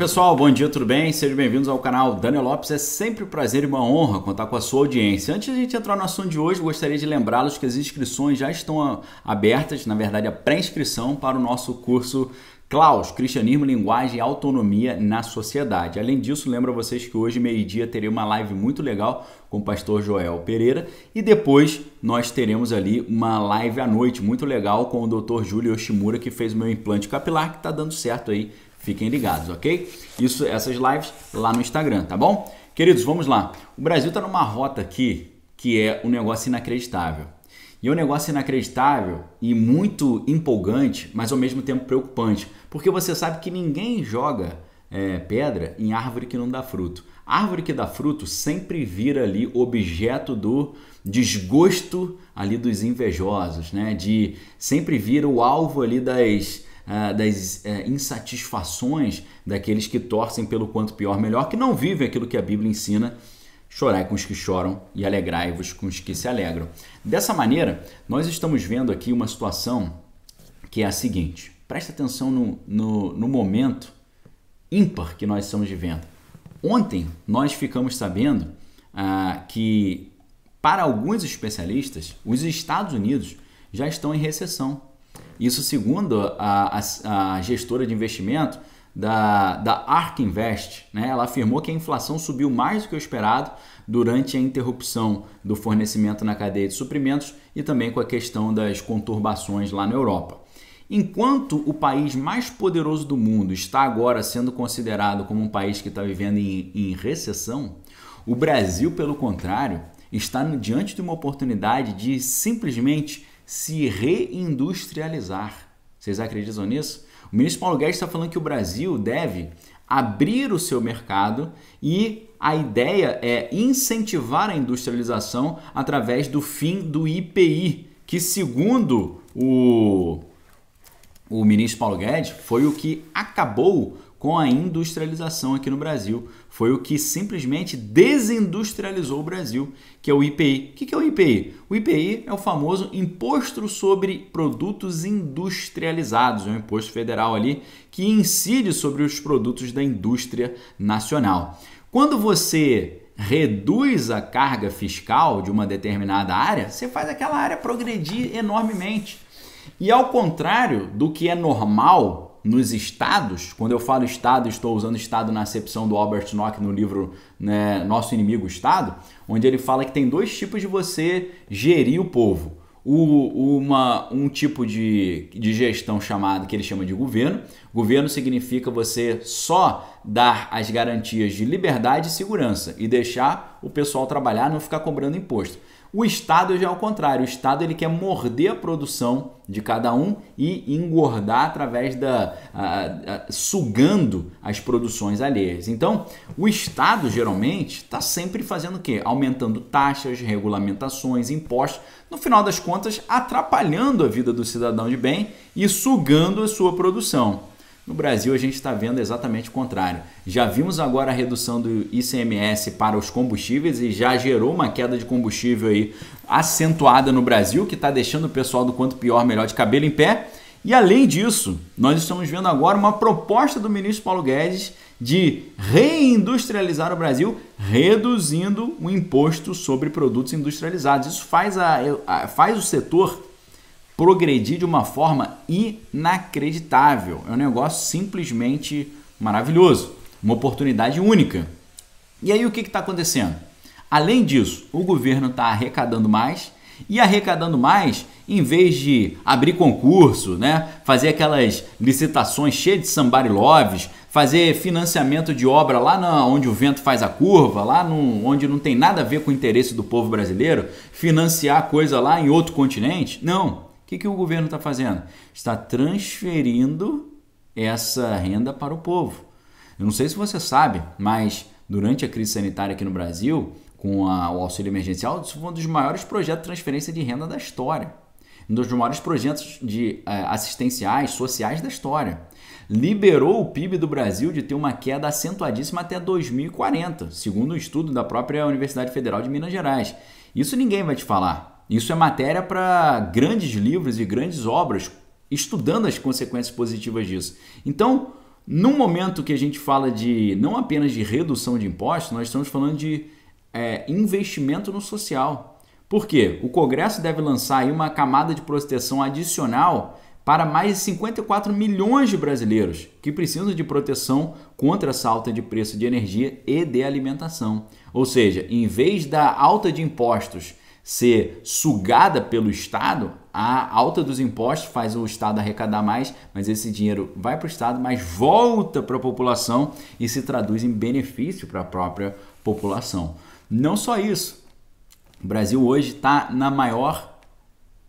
pessoal, bom dia, tudo bem? Sejam bem-vindos ao canal Daniel Lopes. É sempre um prazer e uma honra contar com a sua audiência. Antes de a gente entrar no assunto de hoje, gostaria de lembrá-los que as inscrições já estão abertas, na verdade a pré-inscrição para o nosso curso Klaus, Cristianismo, Linguagem e Autonomia na Sociedade. Além disso, lembro a vocês que hoje, meio-dia, terei uma live muito legal com o pastor Joel Pereira e depois nós teremos ali uma live à noite muito legal com o Dr. Júlio Yoshimura, que fez o meu implante capilar, que está dando certo aí Fiquem ligados, ok? Isso, essas lives lá no Instagram, tá bom? Queridos, vamos lá. O Brasil está numa rota aqui que é um negócio inacreditável. E é um negócio inacreditável e muito empolgante, mas ao mesmo tempo preocupante, porque você sabe que ninguém joga é, pedra em árvore que não dá fruto. árvore que dá fruto sempre vira ali objeto do desgosto ali dos invejosos, né? De sempre vira o alvo ali das ah, das eh, insatisfações daqueles que torcem pelo quanto pior melhor, que não vivem aquilo que a Bíblia ensina. Chorai com os que choram e alegrai-vos com os que se alegram. Dessa maneira, nós estamos vendo aqui uma situação que é a seguinte: presta atenção no, no, no momento ímpar que nós estamos vivendo. Ontem nós ficamos sabendo ah, que, para alguns especialistas, os Estados Unidos já estão em recessão. Isso segundo a, a, a gestora de investimento da, da Ark Invest. Né? Ela afirmou que a inflação subiu mais do que o esperado durante a interrupção do fornecimento na cadeia de suprimentos e também com a questão das conturbações lá na Europa. Enquanto o país mais poderoso do mundo está agora sendo considerado como um país que está vivendo em, em recessão, o Brasil, pelo contrário, está diante de uma oportunidade de simplesmente se reindustrializar. Vocês acreditam nisso? O ministro Paulo Guedes está falando que o Brasil deve abrir o seu mercado e a ideia é incentivar a industrialização através do fim do IPI, que segundo o, o ministro Paulo Guedes foi o que acabou com a industrialização aqui no Brasil. Foi o que simplesmente desindustrializou o Brasil, que é o IPI. O que é o IPI? O IPI é o famoso Imposto sobre Produtos Industrializados, é um imposto federal ali que incide sobre os produtos da indústria nacional. Quando você reduz a carga fiscal de uma determinada área, você faz aquela área progredir enormemente. E ao contrário do que é normal nos estados, quando eu falo estado, estou usando estado na acepção do Albert Nock no livro né, Nosso Inimigo Estado, onde ele fala que tem dois tipos de você gerir o povo. O, uma, um tipo de, de gestão chamado que ele chama de governo. Governo significa você só dar as garantias de liberdade e segurança e deixar o pessoal trabalhar, não ficar cobrando imposto. O Estado já é o contrário, o Estado ele quer morder a produção de cada um e engordar através da. A, a, sugando as produções alheias. Então, o Estado geralmente está sempre fazendo o quê? Aumentando taxas, regulamentações, impostos, no final das contas, atrapalhando a vida do cidadão de bem e sugando a sua produção. No Brasil, a gente está vendo exatamente o contrário. Já vimos agora a redução do ICMS para os combustíveis e já gerou uma queda de combustível aí acentuada no Brasil, que está deixando o pessoal do quanto pior, melhor de cabelo em pé. E além disso, nós estamos vendo agora uma proposta do ministro Paulo Guedes de reindustrializar o Brasil, reduzindo o imposto sobre produtos industrializados. Isso faz, a, faz o setor progredir de uma forma inacreditável. É um negócio simplesmente maravilhoso, uma oportunidade única. E aí o que está acontecendo? Além disso, o governo está arrecadando mais e arrecadando mais, em vez de abrir concurso, né? fazer aquelas licitações cheias de somebody loves, fazer financiamento de obra lá na, onde o vento faz a curva, lá no, onde não tem nada a ver com o interesse do povo brasileiro, financiar coisa lá em outro continente. Não que, que o governo está fazendo? Está transferindo essa renda para o povo. Eu não sei se você sabe, mas durante a crise sanitária aqui no Brasil, com a, o auxílio emergencial, isso foi um dos maiores projetos de transferência de renda da história. Um dos maiores projetos de uh, assistenciais, sociais da história. Liberou o PIB do Brasil de ter uma queda acentuadíssima até 2040, segundo um estudo da própria Universidade Federal de Minas Gerais. Isso ninguém vai te falar. Isso é matéria para grandes livros e grandes obras, estudando as consequências positivas disso. Então, num momento que a gente fala de não apenas de redução de impostos, nós estamos falando de é, investimento no social. Por quê? O Congresso deve lançar uma camada de proteção adicional para mais de 54 milhões de brasileiros que precisam de proteção contra essa alta de preço de energia e de alimentação. Ou seja, em vez da alta de impostos ser sugada pelo Estado, a alta dos impostos faz o Estado arrecadar mais, mas esse dinheiro vai para o Estado, mas volta para a população e se traduz em benefício para a própria população. Não só isso, o Brasil hoje está na maior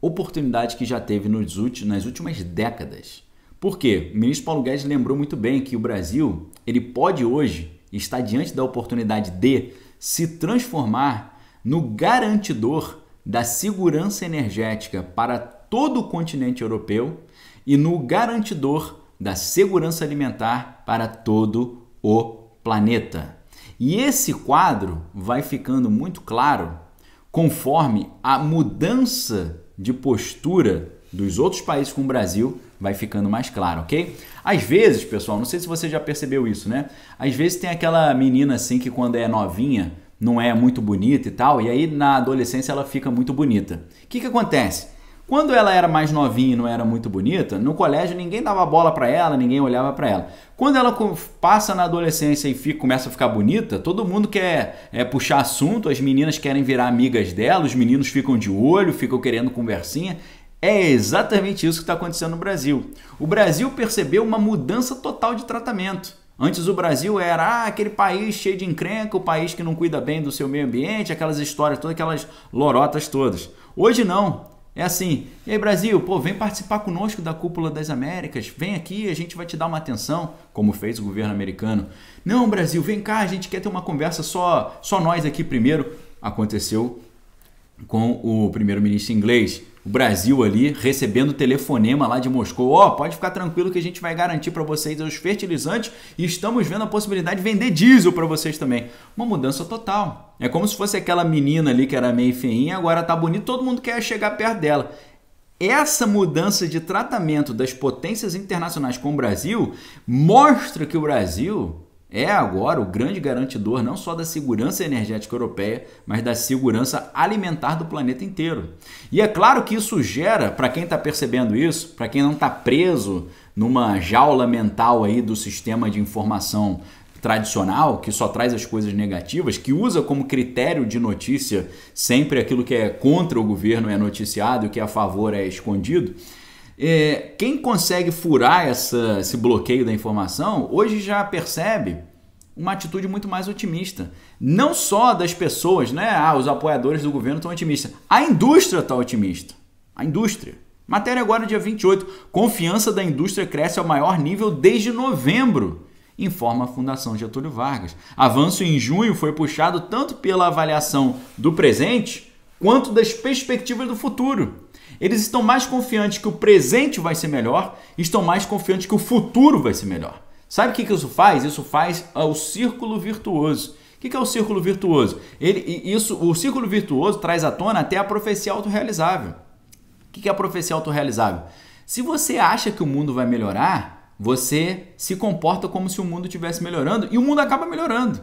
oportunidade que já teve nos últimos, nas últimas décadas. Por quê? O ministro Paulo Guedes lembrou muito bem que o Brasil ele pode hoje estar diante da oportunidade de se transformar no garantidor da segurança energética para todo o continente europeu e no garantidor da segurança alimentar para todo o planeta. E esse quadro vai ficando muito claro conforme a mudança de postura dos outros países com o Brasil vai ficando mais claro, ok? Às vezes, pessoal, não sei se você já percebeu isso, né? Às vezes tem aquela menina assim que quando é novinha não é muito bonita e tal, e aí na adolescência ela fica muito bonita. O que, que acontece? Quando ela era mais novinha e não era muito bonita, no colégio ninguém dava bola para ela, ninguém olhava para ela. Quando ela passa na adolescência e fica, começa a ficar bonita, todo mundo quer é, puxar assunto, as meninas querem virar amigas dela, os meninos ficam de olho, ficam querendo conversinha. É exatamente isso que está acontecendo no Brasil. O Brasil percebeu uma mudança total de tratamento. Antes o Brasil era ah, aquele país cheio de encrenca, o país que não cuida bem do seu meio ambiente, aquelas histórias todas, aquelas lorotas todas. Hoje não. É assim, e aí Brasil, pô, vem participar conosco da Cúpula das Américas, vem aqui, a gente vai te dar uma atenção, como fez o governo americano. Não, Brasil, vem cá, a gente quer ter uma conversa só, só nós aqui primeiro. Aconteceu com o primeiro-ministro inglês, o Brasil ali recebendo telefonema lá de Moscou. Ó, oh, pode ficar tranquilo que a gente vai garantir para vocês os fertilizantes e estamos vendo a possibilidade de vender diesel para vocês também. Uma mudança total. É como se fosse aquela menina ali que era meio feinha, agora tá bonita, todo mundo quer chegar perto dela. Essa mudança de tratamento das potências internacionais com o Brasil mostra que o Brasil é agora o grande garantidor não só da segurança energética europeia, mas da segurança alimentar do planeta inteiro. E é claro que isso gera, para quem está percebendo isso, para quem não está preso numa jaula mental aí do sistema de informação tradicional, que só traz as coisas negativas, que usa como critério de notícia sempre aquilo que é contra o governo é noticiado e o que é a favor é escondido. É, quem consegue furar essa, esse bloqueio da informação hoje já percebe uma atitude muito mais otimista. Não só das pessoas, né? Ah, os apoiadores do governo estão otimistas. A indústria está otimista. A indústria. Matéria agora dia 28. Confiança da indústria cresce ao maior nível desde novembro, informa a Fundação Getúlio Vargas. Avanço em junho foi puxado tanto pela avaliação do presente quanto das perspectivas do futuro eles estão mais confiantes que o presente vai ser melhor, estão mais confiantes que o futuro vai ser melhor. Sabe o que, que isso faz? Isso faz ah, o círculo virtuoso. O que, que é o círculo virtuoso? Ele, isso, o círculo virtuoso traz à tona até a profecia autorrealizável. O que, que é a profecia autorrealizável? Se você acha que o mundo vai melhorar, você se comporta como se o mundo estivesse melhorando e o mundo acaba melhorando.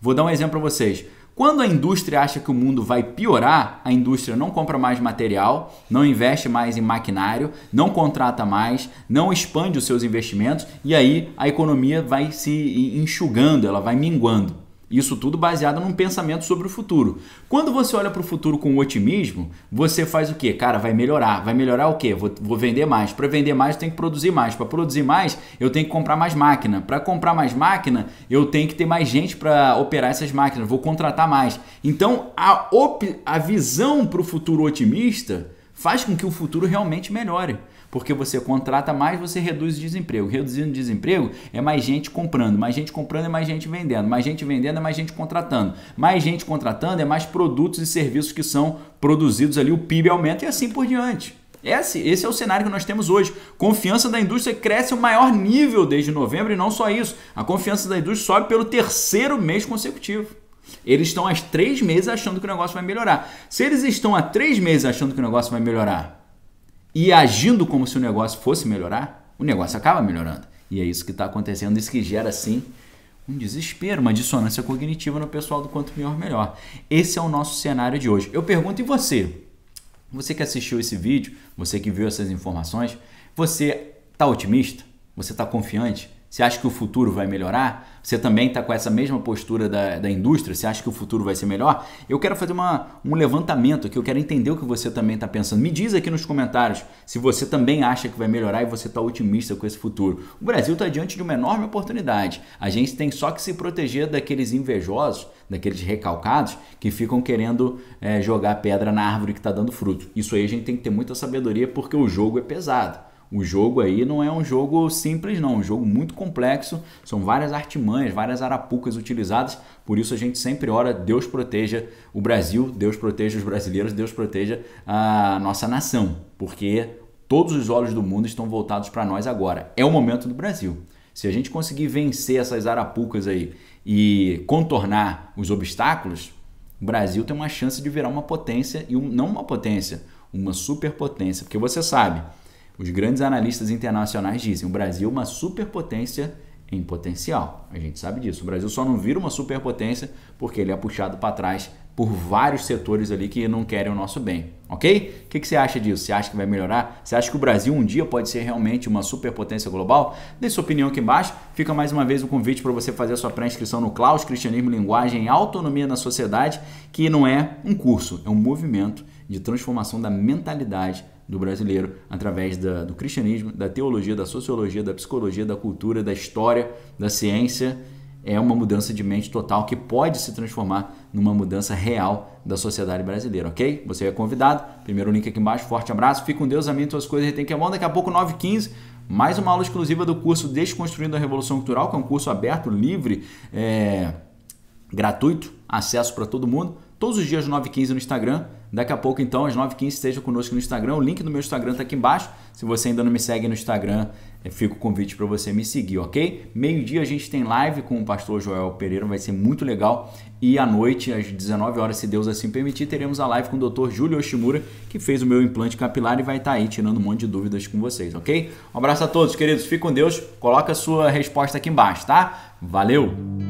Vou dar um exemplo para vocês. Quando a indústria acha que o mundo vai piorar, a indústria não compra mais material, não investe mais em maquinário, não contrata mais, não expande os seus investimentos e aí a economia vai se enxugando, ela vai minguando. Isso tudo baseado num pensamento sobre o futuro. Quando você olha para o futuro com otimismo, você faz o quê, Cara, vai melhorar. Vai melhorar o quê? Vou, vou vender mais. Para vender mais, eu tenho que produzir mais. Para produzir mais, eu tenho que comprar mais máquina. Para comprar mais máquina, eu tenho que ter mais gente para operar essas máquinas. Vou contratar mais. Então, a, op a visão para o futuro otimista faz com que o futuro realmente melhore porque você contrata mais, você reduz o desemprego. Reduzindo o desemprego é mais gente comprando, mais gente comprando é mais gente vendendo, mais gente vendendo é mais gente contratando, mais gente contratando é mais produtos e serviços que são produzidos ali, o PIB aumenta e assim por diante. Esse, é assim, esse é o cenário que nós temos hoje. Confiança da indústria cresce o maior nível desde novembro e não só isso. A confiança da indústria sobe pelo terceiro mês consecutivo. Eles estão há três meses achando que o negócio vai melhorar. Se eles estão há três meses achando que o negócio vai melhorar, e agindo como se o negócio fosse melhorar, o negócio acaba melhorando. E é isso que está acontecendo, isso que gera assim um desespero, uma dissonância cognitiva no pessoal do quanto melhor melhor. Esse é o nosso cenário de hoje. Eu pergunto e você? Você que assistiu esse vídeo, você que viu essas informações, você está otimista? Você está confiante? Você acha que o futuro vai melhorar? Você também está com essa mesma postura da, da indústria? Você acha que o futuro vai ser melhor? Eu quero fazer uma, um levantamento aqui, eu quero entender o que você também está pensando. Me diz aqui nos comentários se você também acha que vai melhorar e você está otimista com esse futuro. O Brasil está diante de uma enorme oportunidade. A gente tem só que se proteger daqueles invejosos, daqueles recalcados que ficam querendo é, jogar pedra na árvore que está dando fruto. Isso aí a gente tem que ter muita sabedoria porque o jogo é pesado o jogo aí não é um jogo simples, não, é um jogo muito complexo, são várias artimanhas, várias arapucas utilizadas, por isso a gente sempre ora, Deus proteja o Brasil, Deus proteja os brasileiros, Deus proteja a nossa nação, porque todos os olhos do mundo estão voltados para nós agora. É o momento do Brasil. Se a gente conseguir vencer essas arapucas aí e contornar os obstáculos, o Brasil tem uma chance de virar uma potência e um, não uma potência, uma superpotência, porque você sabe, os grandes analistas internacionais dizem: o Brasil é uma superpotência em potencial. A gente sabe disso. O Brasil só não vira uma superpotência porque ele é puxado para trás por vários setores ali que não querem o nosso bem, ok? O que, que, você acha disso? Você acha que vai melhorar? Você acha que o Brasil um dia pode ser realmente uma superpotência global? Deixe sua opinião aqui embaixo. Fica mais uma vez o um convite para você fazer a sua pré-inscrição no Claus Cristianismo, Linguagem e Autonomia na Sociedade, que não é um curso, é um movimento de transformação da mentalidade do brasileiro através da, do cristianismo, da teologia, da sociologia, da psicologia, da cultura, da história, da ciência. É uma mudança de mente total que pode se transformar numa mudança real da sociedade brasileira, ok? Você é convidado. Primeiro link aqui embaixo. Forte abraço. Fique com Deus, amém. Tuas coisas tem que é bom. Daqui a pouco, 9h15 mais uma aula exclusiva do curso Desconstruindo a Revolução Cultural, que é um curso aberto, livre, é, gratuito, acesso para todo mundo, todos os dias 9h15 no Instagram. Daqui a pouco, então, às 9h15, esteja conosco no Instagram. O link do meu Instagram está aqui embaixo. Se você ainda não me segue no Instagram, eh, fica o convite para você me seguir, ok? Meio-dia a gente tem live com o pastor Joel Pereira, vai ser muito legal. E à noite, às 19 horas, se Deus assim permitir, teremos a live com o Dr. Júlio Oshimura, que fez o meu implante capilar e vai estar tá aí tirando um monte de dúvidas com vocês, ok? Um abraço a todos, queridos. Fique com Deus. Coloca a sua resposta aqui embaixo, tá? Valeu!